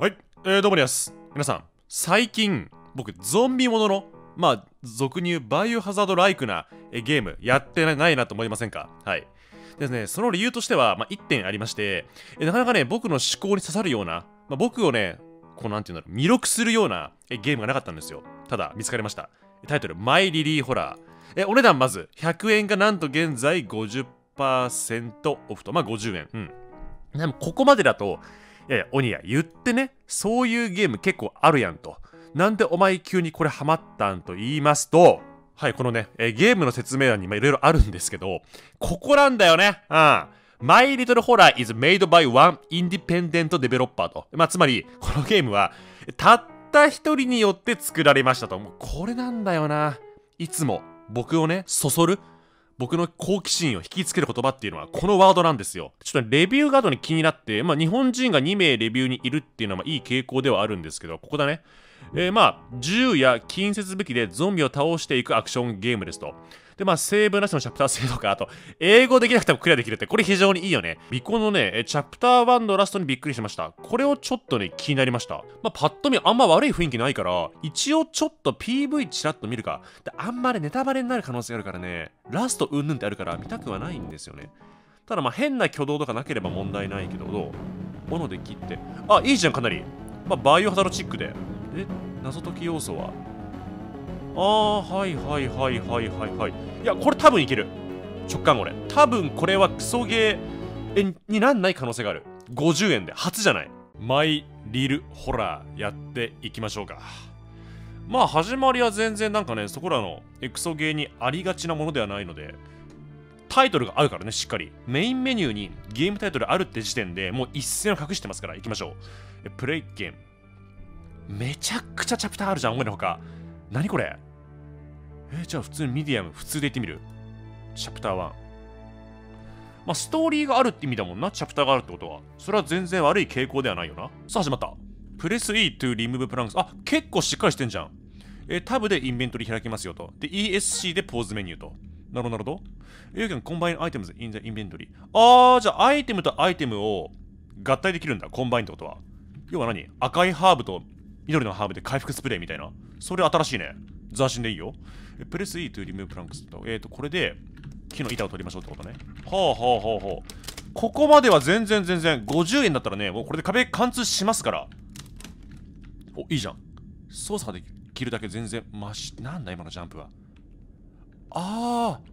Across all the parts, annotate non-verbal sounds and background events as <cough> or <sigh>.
はい、えー、どうもりやす。皆さん、最近、僕、ゾンビものの、まあ、俗に言うバイオハザードライクなえゲーム、やってないなと思いませんかはい。ですね、その理由としては、まあ、1点ありまして、えなかなかね、僕の思考に刺さるような、まあ、僕をね、こう、なんていうんだろう、魅力するようなえゲームがなかったんですよ。ただ、見つかりました。タイトル、マイリリーホラー。え、お値段まず、100円がなんと現在50%オフと、まあ50円。うん。でも、ここまでだと、いやいや、鬼や、言ってね、そういうゲーム結構あるやんと。なんでお前急にこれハマったんと言いますと、はい、このね、えゲームの説明欄にいろいろあるんですけど、ここなんだよね。うん。My Little Horror is made by one independent developer と。まあ、つまり、このゲームは、たった一人によって作られましたと。もうこれなんだよな。いつも僕をね、そそる僕の好奇心を引きつける言葉っていうのはこのワードなんですよ。ちょっとレビューガードに気になって、まあ日本人が2名レビューにいるっていうのはまあいい傾向ではあるんですけど、ここだね。えー、まあ、銃や近接武器でゾンビを倒していくアクションゲームですと。で、まあ、セーブなしのチャプター制とか、あと、英語できなくてもクリアできるって、これ非常にいいよね。ビコのね、チャプター1のラストにびっくりしました。これをちょっとね、気になりました。まあ、パッと見あんま悪い雰囲気ないから、一応ちょっと PV ちらっと見るか。で、あんまりネタバレになる可能性があるからね、ラストうんぬんってあるから見たくはないんですよね。ただまあ変な挙動とかなければ問題ないけど、どう斧で切って。あ、いいじゃん、かなり。まあ、バイオハザードチックで。え、謎解き要素はああはいはいはいはいはいはいいやこれ多分いける直感俺多分これはクソゲーになんない可能性がある50円で初じゃないマイリルホラーやっていきましょうかまあ始まりは全然なんかねそこらのエクソゲーにありがちなものではないのでタイトルがあるからねしっかりメインメニューにゲームタイトルあるって時点でもう一線を隠してますから行きましょうプレイゲームめちゃくちゃチャプターあるじゃん思いのほか何これえー、じゃあ普通にミディアム、普通で言ってみる。チャプター1。まあ、ストーリーがあるって意味だもんな、チャプターがあるってことは。それは全然悪い傾向ではないよな。さあ、始まった。プレス E to remove planks。あ、結構しっかりしてんじゃん。えー、タブでインベントリ開きますよと。で、ESC でポーズメニューと。なるほど、なるほど。You can combine items in the inventory. あー、じゃあアイテムとアイテムを合体できるんだ、コンバインってことは。要は何赤いハーブと緑のハーブで回復スプレーみたいな。それ新しいね。斬新でいいよ。プレス E というリムープランクスと。えっ、ー、と、これで木の板を取りましょうってことね。ほうほうほうほう。ここまでは全然全然。50円だったらね、もうこれで壁貫通しますから。お、いいじゃん。操作できるだけ全然マシ。なんだ今のジャンプは。あー。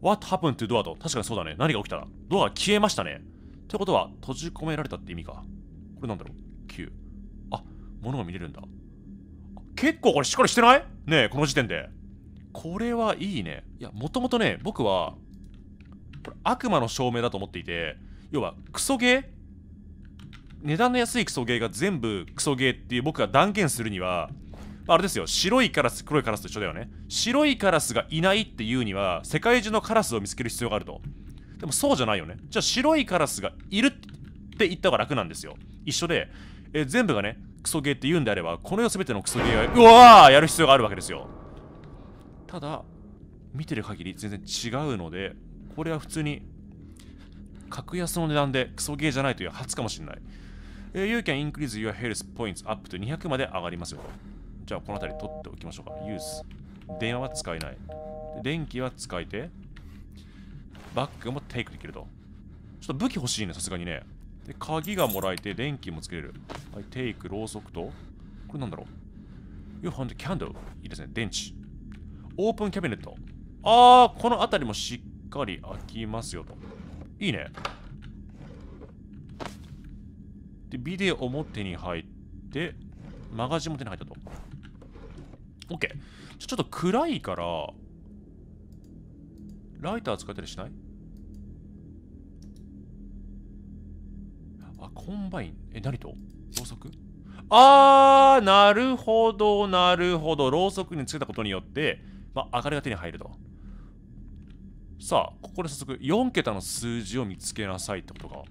What happened to door と。確かにそうだね。何が起きたドアが消えましたね。ってことは、閉じ込められたって意味か。これなんだろう ?9。ものが見れるんだ。結構これしっかりしてないねえ、この時点で。これはいいね。いや、もともとね、僕は、これ悪魔の証明だと思っていて、要は、クソゲー値段の安いクソゲーが全部クソゲーっていう僕が断言するには、あれですよ、白いカラス、黒いカラスと一緒だよね。白いカラスがいないっていうには、世界中のカラスを見つける必要があると。でもそうじゃないよね。じゃあ白いカラスがいるって言った方が楽なんですよ。一緒で、え全部がね、クソゲーって言うんであればこの世全てのクソゲーはうわーやる必要があるわけですよただ見てる限り全然違うのでこれは普通に格安の値段でクソゲーじゃないという初かもしれない、えー、You can increase your health points up to 200まで上がりますよじゃあこの辺り取っておきましょうか use 電話は使えない電気は使えてバッグもテイクできるとちょっと武器欲しいねさすがにねで、鍵がもらえて、電気もつけれる。はい、テイク、ろうそくと、これなんだろう ?You found a candle. いいですね、電池。オープンキャビネット。あー、この辺りもしっかり開きますよと。いいね。で、ビデオも手に入って、マガジンも手に入ったと。OK。ちょっと暗いから、ライター使ったりしないコンバインえ、何とろうそくあー、なるほど、なるほど。ろうそくにつけたことによって、まあ、明かりが手に入ると。さあ、ここで早速、4桁の数字を見つけなさいってことか。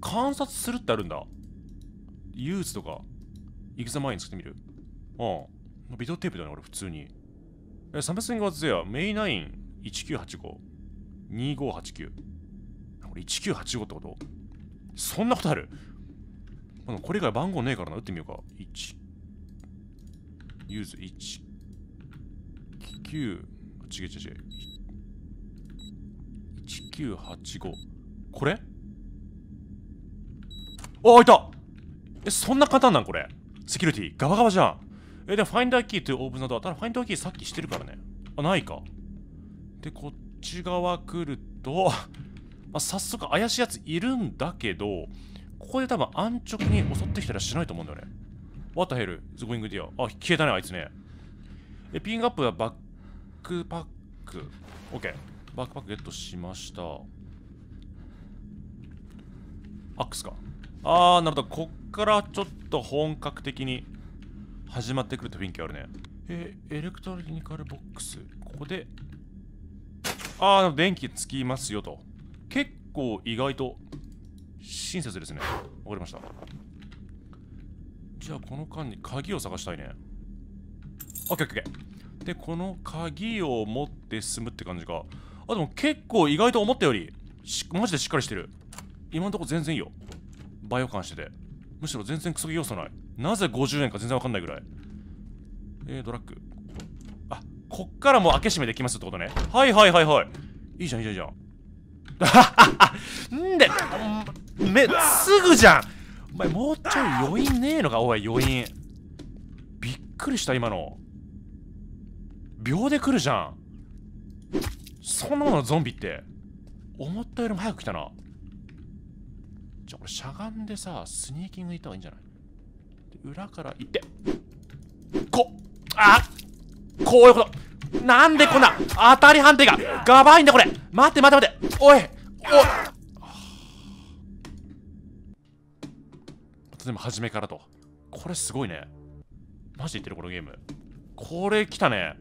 観察するってあるんだ。ユースとか、イグザマイン作ってみる。うん。ビデオテープだね、俺、普通に。え、サムスングはずや、メイナイン1985、2589。俺、1985ってことそんなことあるまあ、これ以外番号ねえからな。打ってみようか。1。ユーズ1。9。違う違う違う。1985。これあ、開いたえ、そんな簡単なんこれ。セキュリティ。ガバガバじゃん。え、でも、ファインダーキーというオープンのドアただファインダーキーさっきしてるからね。あ、ないか。で、こっち側来ると、<laughs> まあ、早速怪しいやついるんだけど、ここで多分安直に襲ってきたらしないと思うんだよね。What the hell is going there? あ、消えたね、あいつね。え、ピンアップはバックパック。OK。バックパックゲットしました。アックスか。あー、なるほど。こっからちょっと本格的に始まってくると雰囲気あるね。えー、エレクトロニカルボックス。ここで。あー、電気つきますよと。結構意外と親切ですねわかりましたじゃあこの間に鍵を探したいね OKOKOK でこの鍵を持って進むって感じかあでも結構意外と思ったよりマジでしっかりしてる今んとこ全然いいよバイオ感しててむしろ全然クソ要素ないなぜ50円か全然わかんないぐらいえー、ドラッグあこっからもう開け閉めできますってことねはいはいはいはいいいじゃんいいじゃんいいじゃん <laughs> んでめすぐじゃんお前もうちょい余韻ねえのかおい余韻びっくりした今の秒で来るじゃんそんなものゾンビって思ったよりも早く来たなじゃあこれしゃがんでさスニーキング行った方がいいんじゃない裏から行ってこあこういうことなんでこんな当たり判定がガバいんだこれ待って待って待っておいおいでも初めからとこれすごいねマジで言ってるこのゲームこれ来たね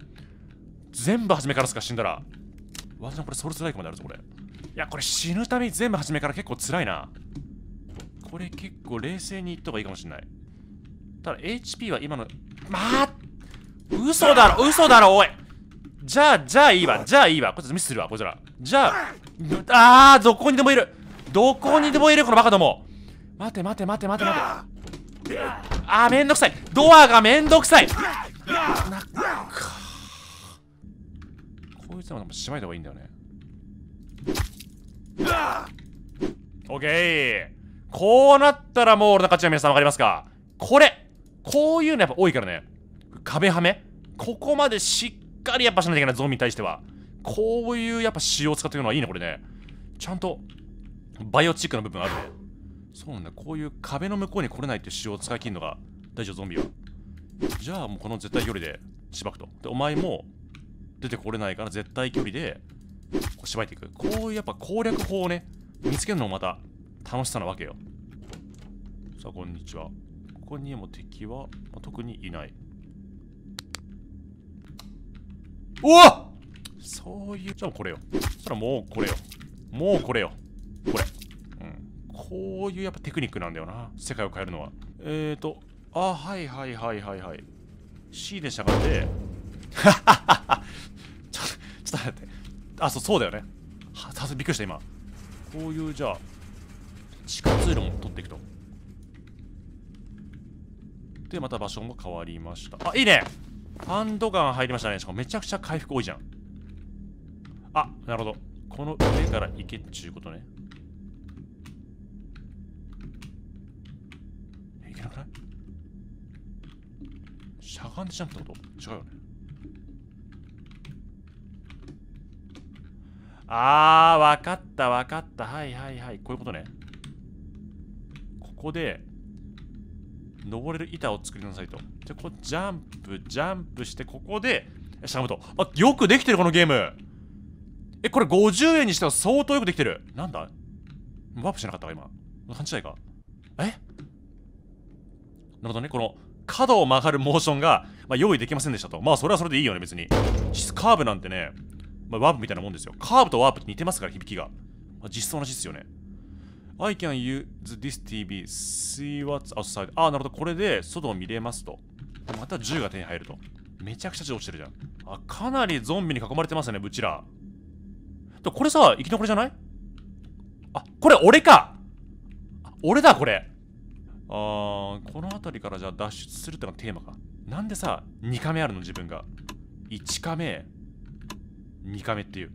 全部初めからすか死んだらわのこれソルスライクまであるぞこれいやこれ死ぬために全部初めから結構辛いなこれ結構冷静に言った方がいいかもしれないただ HP は今のまあ嘘だろ嘘だろおいじゃあ、じゃあいいわ。じゃあいいわ。こいつミスするわ、こちら。じゃあ、あー、どこにでもいる。どこにでもいる、このバカども。待て待て待て待て待て。あー、めんどくさい。ドアがめんどくさい。なっか。こいつらもしまいた方がいいんだよね。オッケー。こうなったらもう俺の勝ちは皆さんわかりますかこれこういうのやっぱ多いからね。壁はめここまでしっかりやっぱしなきゃいけないゾンビに対してはこういうやっぱ塩を使っていくのはいいねこれねちゃんとバイオチックな部分あるねそうなんだこういう壁の向こうに来れないって塩を使い切るのが大丈夫ゾンビはじゃあもうこの絶対距離でしばくとでお前も出てこれないから絶対距離でこうしばいていくこういうやっぱ攻略法をね見つけるのもまた楽しさなわけよさあこんにちはここにも敵は、まあ、特にいないうわそういうじゃあこれよそしたらもうこれよもうこれよこれうんこういうやっぱテクニックなんだよな世界を変えるのはえーとあはいはいはいはいはい C でしゃがんでちょっと待ってあそうそうだよねはさびっくりした今こういうじゃあ地下通路も取っていくとでまた場所も変わりましたあいいねハンドガン入りましたねしかもめちゃくちゃ回復多いじゃんあなるほどこの上から行けっちゅうことねいけなくないしゃがんでジャンプってこと違うよねあー、わかったわかった。はいはいはい。こういうことね。ここで、登れる板を作りなさいと。で、こう、ジャンプ、ジャンプして、ここで、しゃがむと。あ、よくできてる、このゲーム。え、これ50円にしては相当よくできてる。なんだワープしなかったか、今。勘違いか。えなるほどね、この、角を曲がるモーションが、まあ、用意できませんでしたと。まあ、それはそれでいいよね、別に。カーブなんてね、まあ、ワープみたいなもんですよ。カーブとワープって似てますから、響きが。まあ、実装なしですよね。I can use this TV. See what's outside. あ、あ、なるほど。これで外を見れますと。また銃が手に入ると。めちゃくちゃ銃落ちてるじゃん。あ、かなりゾンビに囲まれてますね、うちら。でこれさ、生き残りじゃないあ、これ俺か俺だ、これあー、この辺りからじゃあ脱出するってのがテーマか。なんでさ、2カメあるの、自分が。1カメ、2カメっていう。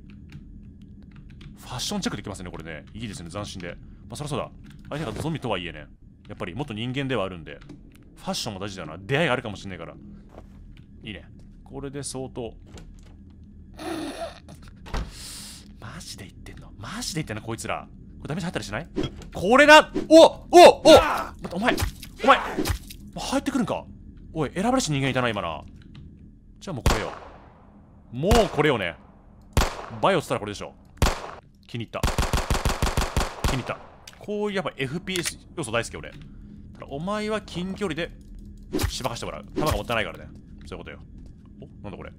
ファッションチェックできますね、これね。いいですね、斬新で。まあそりゃそうだ相手がゾンビとはいえねやっぱりもっと人間ではあるんでファッションも大事だよな出会いがあるかもしんないからいいねこれで相当マジで言ってんのマジで言ってんのこいつらこれダメージ入ったりしないこれだおおお待ってお前お前入ってくるんかおい選ばれし人間いたな今なじゃあもうこれよもうこれよねバイオつったらこれでしょ気に入った気に入ったこういうやっぱ FPS 要素大好き俺ただお前は近距離でしばかしてもらう弾が持ってないからねそういうことよおなんだこれ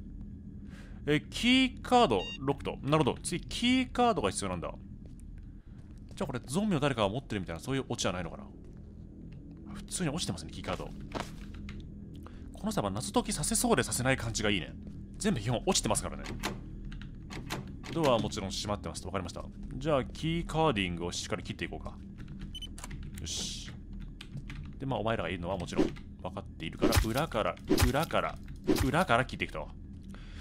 えキーカードロックとなるほど次キーカードが必要なんだじゃあこれゾンビを誰かが持ってるみたいなそういうオチはないのかな普通に落ちてますねキーカードこの人は謎解きさせそうでさせない感じがいいね全部基本落ちてますからねドアはもちろん閉まってますと。かりました。じゃあ、キーカーディングをしっかり切っていこうか。よし。で、まあ、お前らがいるのはもちろん分かっているから、裏から、裏から、裏から切っていくと。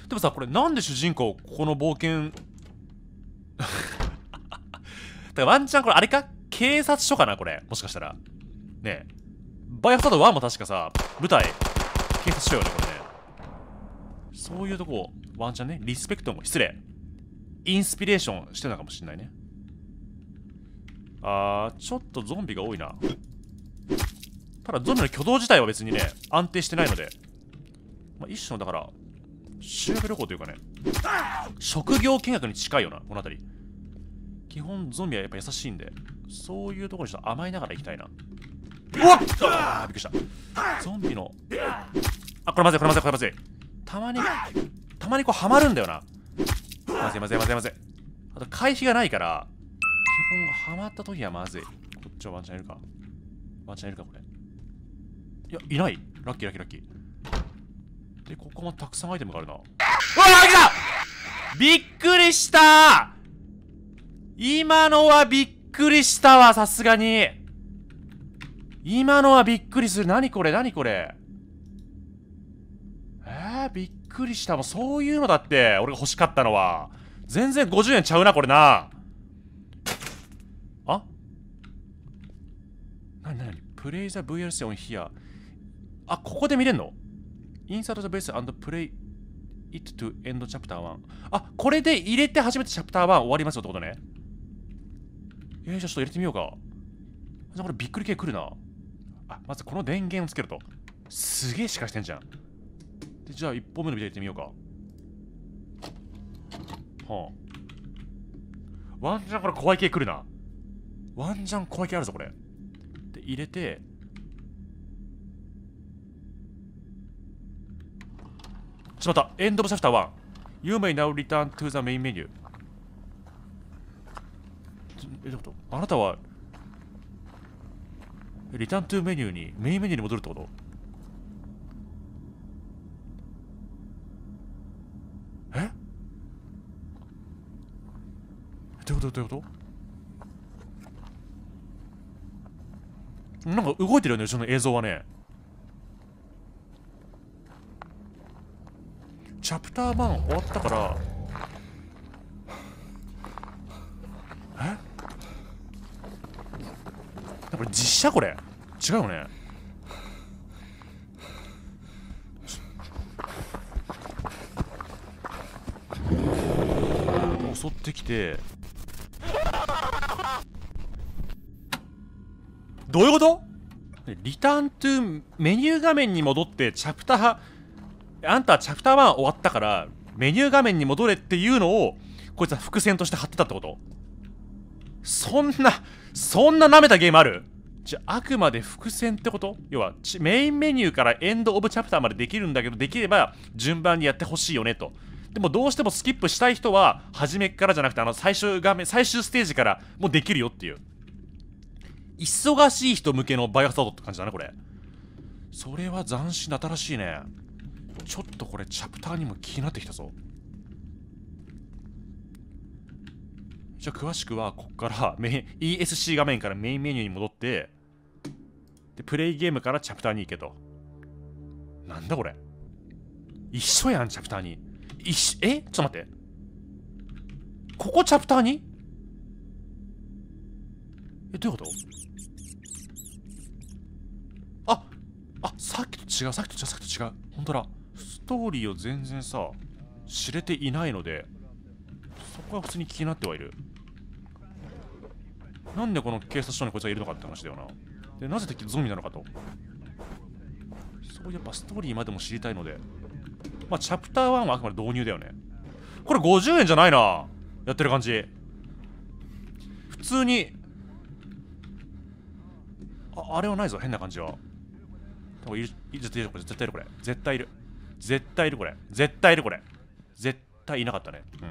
でもさ、これなんで主人公、この冒険 <laughs> だからワンチャンこれあれか警察署かなこれ。もしかしたら。ねえ。バイオハザード1も確かさ、舞台、警察署よね、これね。そういうとこ、ワンチャンね、リスペクトも失礼。インスピレーションしてたかもしんないねあーちょっとゾンビが多いなただゾンビの挙動自体は別にね安定してないので、まあ、一種のだから修学旅行というかね職業見学に近いよなこの辺り基本ゾンビはやっぱ優しいんでそういうところにちょっと甘えながら行きたいなうわっあびっくりしたゾンビのあこれまずいこれまずいこれまずいたまにたまにこうハマるんだよなまずいまずいまずいまずい。あと回避がないから、基本はまった時はまずい。こっちはワンチャンいるか。ワンチャンいるかこれ。いや、いない。ラッキーラッキーラッキー。で、ここもたくさんアイテムがあるな。うわー来たびっくりした今のはびっくりしたわ、さすがに。今のはびっくりする。何これ何これ。えー、びっくりしたもうそういうのだって俺が欲しかったのは全然50円ちゃうなこれなあなになにプレイザ VRC on here あここで見れんのインサートザベース and play it to end chapter 1あこれで入れて初めてチャプター1終わりますよってことねよいしょちょっと入れてみようかじゃこれびっくり系来るなあまずこの電源をつけるとすげえしかしてんじゃんでじゃあ1本目のビデオ行ってみようかはあワンチャンこれ怖い系来るなワンチャン怖い系あるぞこれで入れてしまったエンドブシャフター 1You may now return to the main menu えどういうことあなたはリターントゥメニューにメインメニューに戻るってことことどういうことなんか動いてるよね、その映像はね。チャプター1終わったから。えっこれ実写これ違うよね襲ってきてどういうことリターントゥメニュー画面に戻ってチャプターあんたチャプター1終わったからメニュー画面に戻れっていうのをこいつは伏線として貼ってたってことそんなそんな舐めたゲームあるじゃあ、あくまで伏線ってこと要は、メインメニューからエンドオブチャプターまでできるんだけど、できれば順番にやってほしいよねと。でもどうしてもスキップしたい人は、初めからじゃなくて、あの、最終画面、最終ステージからもうできるよっていう。忙しい人向けのバイオハザードって感じだね、これ。それは斬新な新しいね。ちょっとこれ、チャプターにも気になってきたぞ。じゃあ、詳しくは、こっからメイ ESC 画面からメインメニューに戻って、で、プレイゲームからチャプターに行けと。なんだこれ。一緒やん、チャプターに。一えちょっと待って。ここチャプターにえ、どういうことあさっきと違うさっきと違うさっきと違う本当だストーリーを全然さ知れていないのでそこは普通に気になってはいるなんでこの警察署にこいつがいるのかって話だよなでなぜ敵ゾンビなのかとそうやっぱストーリーまでも知りたいのでまあチャプター1はあくまで導入だよねこれ50円じゃないなやってる感じ普通にああれはないぞ変な感じはこれいる絶対いるこれ絶対いるこれ絶対いる絶対いるこれ絶対いるこれ絶対いなかったねうん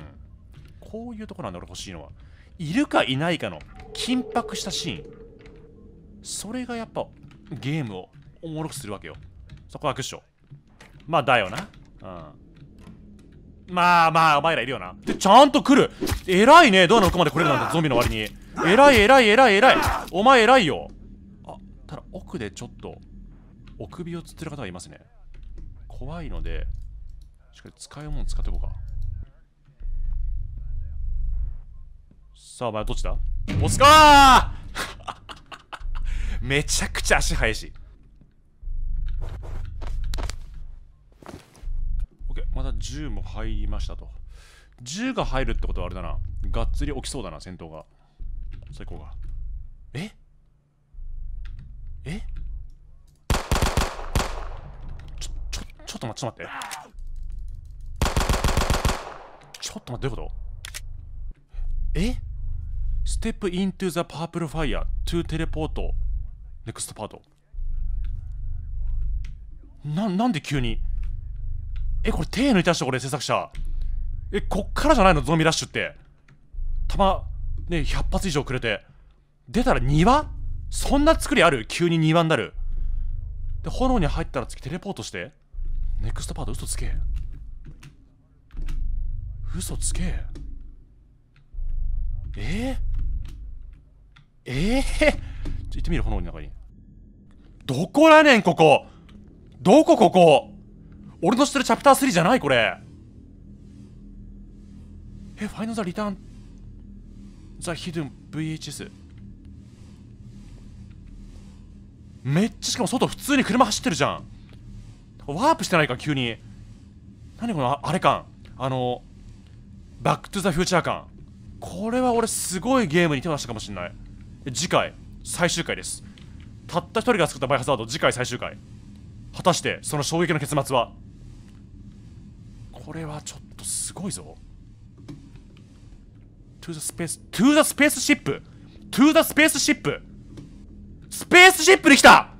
こういうとこなんだ俺欲しいのはいるかいないかの緊迫したシーンそれがやっぱゲームをおもろくするわけよそこはクッションまあだよなうんまあまあお前らいるよなでちゃんと来る偉いねうなの奥まで来れるなんてゾンビの割に偉い偉い偉い偉いお前偉いよあただ奥でちょっとお首をつってる方がいますね。怖いので、しっかり使うもの使っていこうか。さあ、お前どっちだボスかー <laughs> めちゃくちゃ足速いし。OK、まだ銃も入りましたと。銃が入るってことはあれだな。がっつり起きそうだな、戦闘が。最高が。ええちょっと待ってちょっと待ってちょっと待ってどういうことえステップイントゥザパープルファイヤートゥテレポートネクストパートななんで急にえこれ手抜いた人これ制作者えこっからじゃないのゾンビラッシュってたま、ね100発以上くれて出たら庭そんな作りある急に庭になるで炎に入ったら次テレポートしてネクストパート嘘つけ嘘つけえー、ええ行ってみる炎の中にどこらねんここどこここ俺の知ってるチャプター3じゃないこれえファイナルザリターンザヒドゥン VHS めっちゃしかも外普通に車走ってるじゃんワープしてないか急に何このあれ感あのバック・トゥ・ザ・フューチャー感これは俺すごいゲームに手を出したかもしれない次回最終回ですたった一人が作ったバイオハザード次回最終回果たしてその衝撃の結末はこれはちょっとすごいぞ To the space To the spaceship To the spaceship スペースシップできた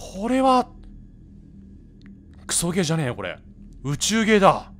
これは、クソゲーじゃねえよ、これ。宇宙ゲーだ。